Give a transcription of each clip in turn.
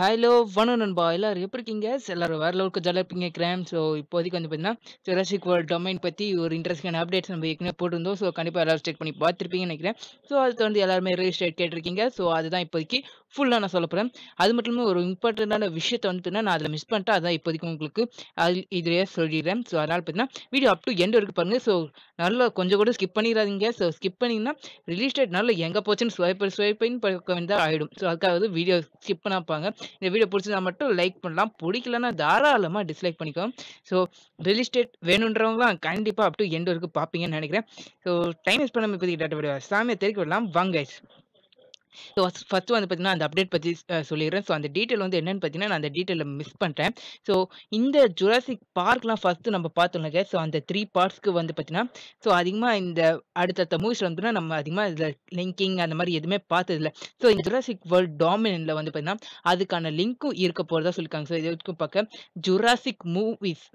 hello வணக்கம் நண்பா எல்லோரும் எப்படி இருக்கீங்க எல்லோரும் வேறு லெவலுக்கு ஜாலியாக இருப்பீங்க கிராம் ஸோ இப்போதைக்கு வந்து பார்த்தீங்கன்னா ஜெராசிக் வேர்ல்ட் டொமைன் பற்றி ஒரு இன்ட்ரெஸ்டிங்கான அப்டேட்ஸ் நம்ம ஏற்கனவே போட்டிருந்தோம் ஸோ கண்டிப்பாக எல்லோரும் ஸ்டேட் பண்ணி பார்த்துருப்பீங்கன்னு நினைக்கிறேன் ஸோ அதுக்கு வந்து எல்லாருமே ரெஜிஸ்டர் கேட்டிருக்கீங்க ஸோ அதுதான் இப்போதைக்கு ஃபுல்லாக நான் சொல்ல போகிறேன் அது மட்டும் ஒரு இம்பார்ட்டண்ட்டான விஷயத்தை வந்து பார்த்தீங்கன்னா நான் அதில் மிஸ் பண்ணிட்டேன் அதான் இப்போதைக்கு உங்களுக்கு அது இதிலேயே சொல்லிடுறேன் ஸோ அதனால் பார்த்தீங்கன்னா வீடியோ அப் டு எண்ட் வரைக்கும் பாருங்கள் ஸோ நல்லா கொஞ்சம் கூட ஸ்கிப் பண்ணிடாதீங்க ஸோ ஸ்கிப் பண்ணிங்கன்னா ரிலீஸ்டேட் நல்லா எங்கே போச்சுன்னு ஸ்வைப் ஸ்வைப்பின்னு பார்க்க வேண்டியதாக ஆகிடும் ஸோ அதுக்காக வந்து வீடியோ ஸ்கிப் பண்ணாப்பாங்க இந்த வீடியோ பிடிச்சதா மட்டும் லைக் பண்ணலாம் பிடிக்கலன்னா தாராளமாக டிஸ்லைக் பண்ணிக்கோங்க ஸோ ரியல் எஸ்டேட் வேணுன்றவங்களாம் கண்டிப்பாக அப் டு எண்ட் வரைக்கும் பார்ப்பீங்கன்னு நினைக்கிறேன் ஸோ டைம் வேஸ்ட் பண்ணாமல் இப்போதைக்கு டேட்டா சாமியை தெரிவிக்க விடலாம் வாங்க ஸோ ஃபஸ்ட் வந்து பார்த்தீங்கன்னா அந்த அப்டேட் பற்றி சொல்லிடுறேன் ஸோ அந்த டீட்டெயில் வந்து என்னென்னு பார்த்தீங்கன்னா நான் அந்த டீட்டெயிலில் மிஸ் பண்ணுறேன் ஸோ இந்த ஜுராசிக் பார்க்லாம் ஃபஸ்ட்டு நம்ம பார்த்தோம்ல ஸோ அந்த த்ரீ பார்ட்ஸ்க்கு வந்து பார்த்தீங்கன்னா ஸோ அதிகமாக இந்த அடுத்தடுத்த மூவிஸில் வந்துன்னா நம்ம அதிகமாக இதில் லிங்கிங் அந்த மாதிரி எதுவுமே பார்த்ததில்ல ஸோ இந்த ஜுராசிக் வேர்ல்ட் டாமினில் வந்து பார்த்தீங்கன்னா அதுக்கான லிங்க்கும் இருக்க போகிறதா சொல்லியிருக்காங்க ஸோ இதுக்கும் பார்க்க ஜுராசிக் மூவிஸ்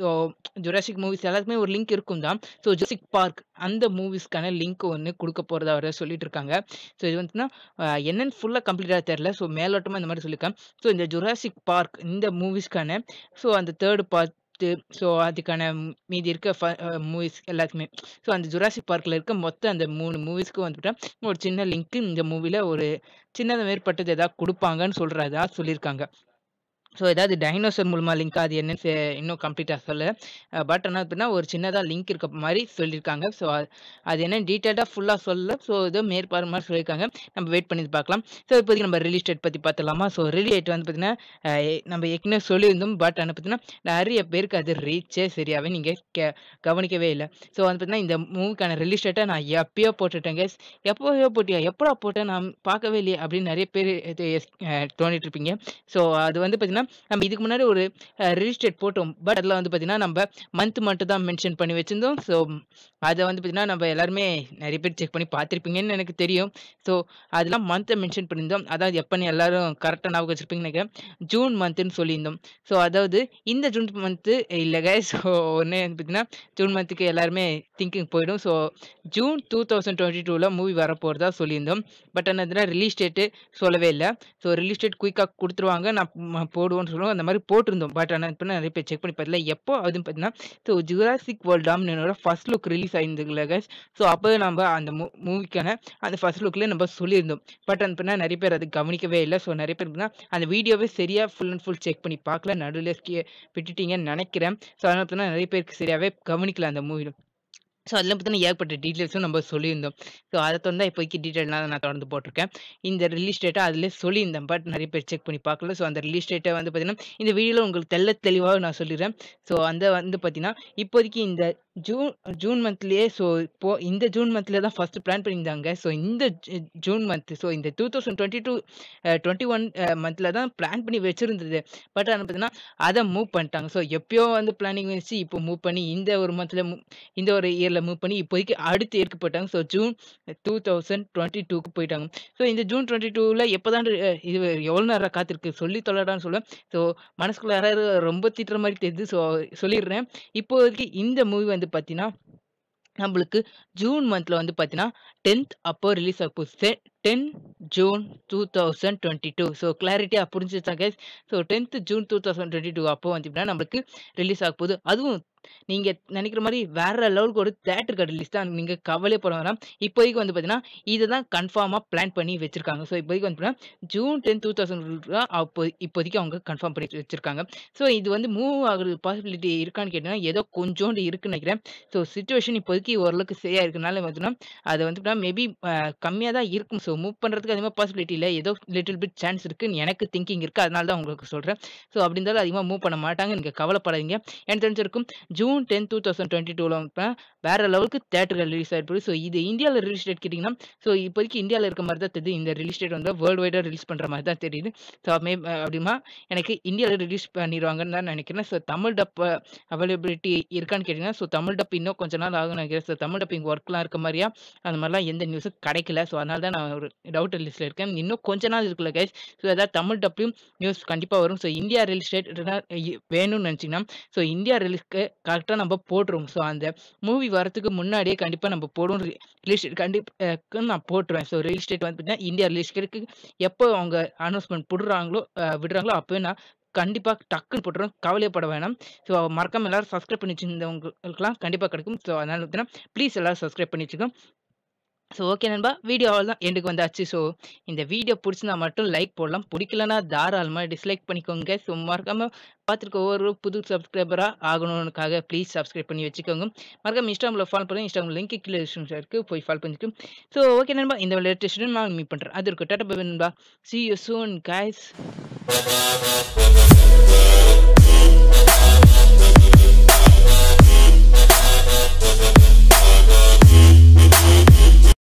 ஜுராசிக் மூவிஸ் எல்லாத்துக்குமே ஒரு லிங்க் இருக்கும் தான் ஸோ ஜுராசிக் பார்க் அந்த மூவிஸ்க்கான லிங்க் ஒன்று கொடுக்க போகிறதா வர சொல்லிட்டு இருக்காங்க ஸோ இது வந்துன்னா என்னென்னு ஃபுல்லாக கம்ப்ளீட்டாக தெரில ஸோ மேலோட்டமாக இந்த மாதிரி சொல்லியிருக்கேன் ஸோ இந்த ஜுராசிக் பார்க் இந்த மூவிஸ்க்கான ஸோ அந்த தேர்டு பார்ட் ஸோ அதுக்கான மீதி இருக்க மூவிஸ் எல்லாத்துக்குமே ஸோ அந்த ஜுராசிக் பார்க்கில் இருக்க மொத்த அந்த மூணு மூவிஸ்க்கு வந்துவிட்டால் ஒரு சின்ன லிங்க்கு இந்த மூவியில் ஒரு சின்னதாக மேற்பட்டது எதாவது கொடுப்பாங்கன்னு சொல்கிறதா சொல்லியிருக்காங்க ஸோ ஏதாவது டைனோசர் மூலமாக லிங்க் அது என்னன்னு இன்னும் கம்ப்ளீட்டாக சொல்ல பட் என்ன அப்படின்னா ஒரு சின்னதாக லிங்க் இருக்க மாதிரி சொல்லியிருக்காங்க ஸோ அது என்னன்னு டீட்டெயிலாக ஃபுல்லாக சொல்ல ஸோ இதோ மேற்பார் மாதிரி சொல்லியிருக்காங்க நம்ம வெயிட் பண்ணி பார்க்கலாம் ஸோ இப்போதைக்கு நம்ம ரிலீஸ் டேட் பற்றி பார்த்துலாமா ஸோ ரிலீஸ் டேட் வந்து பார்த்தீங்கன்னா நம்ம ஏற்கனவே சொல்லியிருந்தோம் பட் ஆனால் பார்த்தீங்கன்னா நிறைய பேருக்கு அது ரீச்சே சரியாகவே நீங்கள் கே கவனிக்கவே இல்லை ஸோ வந்து பார்த்தீங்கன்னா இந்த மூவிக்கான ரிலீஸ் டேட்டை நான் எப்பயோ போட்டுட்டேங்க எப்போயோ போட்டியா எப்படா போட்டேன் நான் பார்க்கவே இல்லையே அப்படின்னு நிறைய பேர் தோண்டிட்டு இருப்பீங்க ஸோ அது வந்து பார்த்தீங்கன்னா நம்ம இதுக்கு முன்னாடி ஒரு ரிஜிஸ்டேட் போட்டோம் பட் அதில் வந்து பார்த்தீங்கன்னா நம்ம மந்த் மட்டும் தான் மென்ஷன் பண்ணி வச்சுருந்தோம் ஸோ அதை வந்து பார்த்தீங்கன்னா நம்ம எல்லாருமே நிறைய பேர் செக் பண்ணி பார்த்துருப்பீங்கன்னு எனக்கு தெரியும் ஸோ அதெல்லாம் மந்த்தை மென்ஷன் பண்ணியிருந்தோம் அதாவது எப்போன்னு எல்லாரும் கரெக்டாக ஞாபகம் வச்சுருப்பீங்கன்னு நினைக்கிறேன் ஜூன் மந்த்துன்னு சொல்லியிருந்தோம் ஸோ அதாவது இந்த ஜூன் மந்த்து இல்லைங்க ஸோ ஒன்று பார்த்தீங்கன்னா ஜூன் மந்த்துக்கு எல்லாருமே திங்கிங் போயிடும் so June two thousand twenty டூவில் மூவி வரப்போகிறதா சொல்லியிருந்தோம் பட் ஆனால் ரிலீஸ் டேட்டு சொல்லவே இல்லை ஸோ ரிலீஸ் டேட் குயிக்காக கொடுத்துருவாங்க நான் போடுவேன் போடுவோம்னு சொல்லுவோம் அந்த மாதிரி போட்டிருந்தோம் பட் ஆனால் இப்போ நிறைய பேர் செக் பண்ணி பார்த்துல எப்போ அது பார்த்தீங்கன்னா ஸோ ஜூராசிக் வேர்ல்ட் என்னோட ஃபர்ஸ்ட் லுக் ரிலீஸ் ஆயிருந்துங்களா கைஸ் ஸோ அப்போ நம்ம அந்த மூவிக்கான அந்த ஃபர்ஸ்ட் லுக்கில் நம்ம சொல்லியிருந்தோம் பட் அந்த நிறைய பேர் அது கவனிக்கவே இல்லை ஸோ நிறைய பேர் அந்த வீடியோவே சரியாக ஃபுல் அண்ட் ஃபுல் செக் பண்ணி பார்க்கல நடுவில் விட்டுட்டீங்கன்னு நினைக்கிறேன் ஸோ அதனால நிறைய பேருக்கு சரியாகவே கவனிக்கல அந்த மூவியில் ஸோ அதில் பார்த்தீங்கன்னா ஏகப்பட்ட டீட்டெயில்ஸும் நம்ம சொல்லியிருந்தோம் ஸோ அதை தொடர்ந்து இப்போக்கி டீட்டெயிலாம் நான் தொடர்ந்து போட்டிருக்கேன் இந்த ரிலீஸ் டேட்டை அதிலே சொல்லியிருந்தேன் பட் நிறைய பேர் செக் பண்ணி பார்க்கல ஸோ அந்த ரிலீஸ் டேட்டை வந்து பார்த்திங்கன்னா இந்த வீடியோவில் உங்களுக்கு தெல்ல தெளிவாக நான் சொல்லிடுறேன் ஸோ அந்த வந்து பார்த்திங்கன்னா இப்போதைக்கு இந்த ஜூன் ஜூன் மந்த்லேயே ஸோ இப்போ இந்த ஜூன் மந்த்தில் தான் ஃபஸ்ட்டு பிளான் பண்ணியிருந்தாங்க ஸோ இந்த ஜூன் மந்த் ஸோ இந்த two thousand twenty two twenty one மந்தில் தான் பிளான் பண்ணி வச்சுருந்தது பட் ஆனால் பார்த்தீங்கன்னா அதை மூவ் பண்ணிட்டாங்க ஸோ எப்போயோ வந்து பிளானிங் வந்துச்சு இப்போ மூவ் பண்ணி இந்த ஒரு மந்தில் இந்த ஒரு இயரில் மூவ் பண்ணி இப்போதைக்கு அடுத்து ஏற்க போயிட்டாங்க so June two thousand twenty டூக்கு போயிட்டாங்க ஸோ இந்த ஜூன் டுவெண்ட்டி டூவில் எப்போ தான் இது எவ்வளோ நேரம் காத்திருக்கு சொல்லி தொள்ளடான்னு சொல்லுவேன் ஸோ மனசுக்குள்ள யாராவது ரொம்ப திட்டுற மாதிரி தெரியுது ஸோ சொல்லிடுறேன் இப்போதைக்கு இந்த மூவி வந்து வந்து பார்த்தீங்கன்னா நம்மளுக்கு ஜூன் மந்தில் வந்து பார்த்தீங்கன்னா டென்த் அப்போ ரிலீஸ் ஆக போகுது ten June two thousand twenty two so கிளாரிட்டியாக புரிஞ்சுச்சா guys so tenth June two thousand twenty two அப்போ வந்து நம்மளுக்கு ரிலீஸ் ஆக போகுது அதுவும் நீங்க நினைக்கிற மாதிரி வேற லெவலுக்கு ஒரு தேட்டர் கட் லிஸ்ட் தான் நீங்க கவலை போட இப்போதைக்கு வந்து பார்த்தீங்கன்னா இதை தான் கன்ஃபார்மாக பிளான் பண்ணி வச்சிருக்காங்க ஸோ இப்போதைக்கு வந்து பார்த்தீங்கன்னா ஜூன் டென் டூ தௌசண்ட் அப்போ இப்போதைக்கு அவங்க கன்ஃபார்ம் பண்ணி வச்சிருக்காங்க ஸோ இது வந்து மூவ் ஆகுறது பாசிபிலிட்டி இருக்கான்னு கேட்டீங்கன்னா ஏதோ கொஞ்சோண்டு இருக்குன்னு நினைக்கிறேன் ஸோ சுச்சுவேஷன் இப்போதைக்கு ஓரளவுக்கு சரியாக இருக்கனால பார்த்தீங்கன்னா அதை வந்து மேபி கம்மியாக தான் இருக்கும் ஸோ மூவ் பண்ணுறதுக்கு அதிகமாக பாசிபிலிட்டி இல்லை ஏதோ லிட்டில் பிட் சான்ஸ் இருக்குன்னு எனக்கு திங்கிங் இருக்குது அதனால தான் உங்களுக்கு சொல்கிறேன் ஸோ அப்படி இருந்தாலும் அதிகமாக மூவ் பண்ண மாட்டாங்க நீங்கள் கவலைப்படாதீங்க எனக்கு தெரிஞ்சிருக்கும் June ten two thousand twenty டூவில் இப்போ வேறு லெவலுக்கு தேட்டர்கள் ரிலீஸ் ஆகிடுது ஸோ இது இந்தியாவில் ரிலீஸ் டேட் கேட்டிங்கன்னா ஸோ இப்போதைக்கு இந்தியாவில் இருக்க மாதிரி தான் தெரியுது இந்த ரிலீஸ் டேட் வந்து வேர்ல்டு வைடாக ரிலீஸ் பண்ணுற மாதிரி தான் தெரியுது ஸோ மே அப்படிமா எனக்கு இந்தியாவில் ரிலீஸ் பண்ணிடுவாங்கன்னு தான் நினைக்கிறேன் ஸோ தமிழ் டப் அவைலபிலிட்டி இருக்கான்னு கேட்டிங்கன்னா ஸோ தமிழ் டப் இன்னும் கொஞ்ச நாள் ஆகும் நினைக்கிறேன் ஸோ தமிழ் டப்பிங் ஒர்க்லாம் இருக்க மாதிரியா அந்த மாதிரிலாம் எந்த நியூஸும் கிடைக்கல ஸோ அதனால தான் நான் ஒரு டவுட் லிஸ்ட்டில் இருக்கேன் இன்னும் கொஞ்ச நாள் இருக்குல்ல கேஸ் ஸோ எதாவது தமிழ் டப்பையும் நியூஸ் கண்டிப்பாக வரும் ஸோ இந்தியா ரியல் ஸ்டேட் வேணும்னு நினச்சிங்கன்னா ஸோ இந்தியா ரிலீஸ்க்கு கரெக்டாக நம்ம போட்டுருவோம் ஸோ அந்த மூவி வரத்துக்கு முன்னாடியே கண்டிப்பாக நம்ம போடும் ரிலீஸ் கண்டிப்பாக நான் போட்டுருவேன் ஸோ ரியல் எஸ்டேட் வந்து பார்த்தீங்கன்னா இந்தியா ரிலீஸ் எஸ்டேட்டுக்கு எப்போ அவங்க அனௌன்ஸ்மெண்ட் போடுறாங்களோ விடுறாங்களோ அப்போ நான் கண்டிப்பாக டக்குன்னு போட்டுருவோம் கவலையப்பட வேணாம் ஸோ மறக்காமல் எல்லோரும் சப்ஸ்கிரைப் பண்ணி வச்சுருந்தவங்களுக்குலாம் கண்டிப்பாக கிடைக்கும் ஸோ அதனால் பார்த்தீங்கன்னா ப்ளீஸ் எல்லோரும் சப்ஸ்கிரைப் பண்ணி வச்சுக்கோங்க ஸோ ஓகே நண்பா வீடியோ தான் எண்டுக்கு வந்தாச்சு ஸோ இந்த வீடியோ பிடிச்சிருந்தா மட்டும் லைக் போடலாம் பிடிக்கலன்னா தாராளமாக டிஸ்லைக் பண்ணிக்கோங்க ஸோ மறக்காமல் பார்த்துருக்க ஒவ்வொரு புது சப்ஸ்கிரைபராக ஆகணுனுக்காக ப்ளீஸ் சப்ஸ்கிரைப் பண்ணி வச்சுக்கோங்க மறக்காம இன்ஸ்டாகிராமில் ஃபாலோ பண்ணுங்கள் இன்ஸ்டாகிராம் லிங்க் கீழே இருக்குது போய் ஃபாலோ பண்ணிக்கிட்டு ஸோ ஓகே நண்பா இந்த லேட்டஸ்ட்டு நான் மீட் பண்ணுறேன் அது இருக்கும் டாட்டா பை நண்பா சி யூ சூன் காய்ஸ்